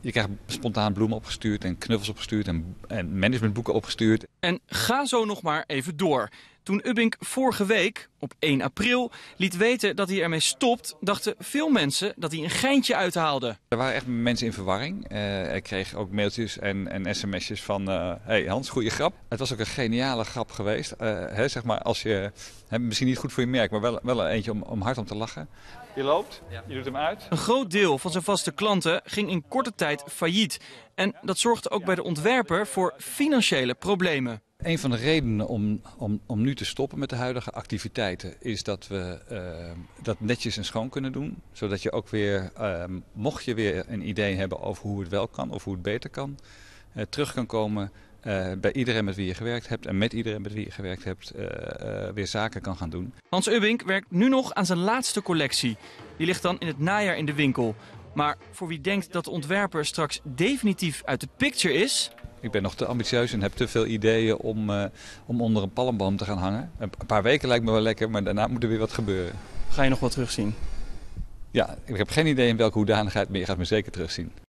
Je krijgt spontaan bloemen opgestuurd en knuffels opgestuurd en, en managementboeken opgestuurd. En ga zo nog maar even door. Toen Ubbink vorige week, op 1 april, liet weten dat hij ermee stopt... dachten veel mensen dat hij een geintje uithaalde. Er waren echt mensen in verwarring. Uh, eh, ik kreeg ook mailtjes en, en sms'jes van... Uh, hey Hans, goede grap. Het was ook een geniale grap geweest. Eh, hè, zeg maar, als je, hè, misschien niet goed voor je merk, maar wel, wel eentje om, om hard om te lachen. Je loopt, je doet hem uit. Een groot deel van zijn vaste klanten ging in korte tijd failliet. En dat zorgde ook bij de ontwerper voor financiële problemen. Een van de redenen om, om, om nu te stoppen met de huidige activiteiten is dat we eh, dat netjes en schoon kunnen doen. Zodat je ook weer, ehm, mocht je weer een idee hebben over hoe het wel kan of hoe het beter kan, eh, terug kan komen eh, bij iedereen met wie je gewerkt hebt en met iedereen met wie je gewerkt hebt weer zaken kan gaan doen. Hans Ubbink werkt nu nog aan zijn laatste collectie. Die ligt dan in het najaar in de winkel. Maar voor wie denkt dat de ontwerper straks definitief uit de picture is, ik ben nog te ambitieus en heb te veel ideeën om, eh, om onder een palmboom te gaan hangen. Een paar weken lijkt me wel lekker, maar daarna moet er weer wat gebeuren. Ga je nog wat terugzien? Ja, ik heb geen idee in welke hoedanigheid, maar je gaat me zeker terugzien.